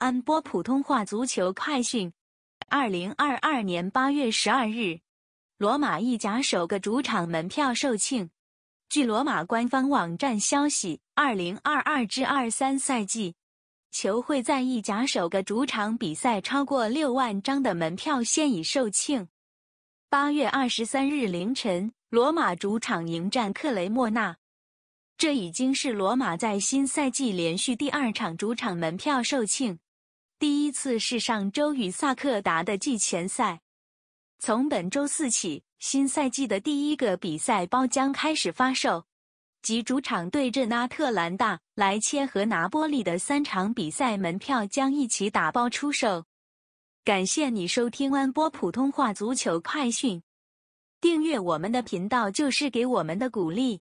安波普通话足球快讯，二零二二年八月十二日，罗马意甲首个主场门票售罄。据罗马官方网站消息，二零二二至二三赛季，球会在意甲首个主场比赛超过六万张的门票现已售罄。八月二十三日凌晨，罗马主场迎战克雷莫纳，这已经是罗马在新赛季连续第二场主场门票售罄。第一次是上周与萨克达的季前赛。从本周四起，新赛季的第一个比赛包将开始发售，即主场对阵亚特兰大、莱切和拿波利的三场比赛门票将一起打包出售。感谢你收听安波普通话足球快讯，订阅我们的频道就是给我们的鼓励。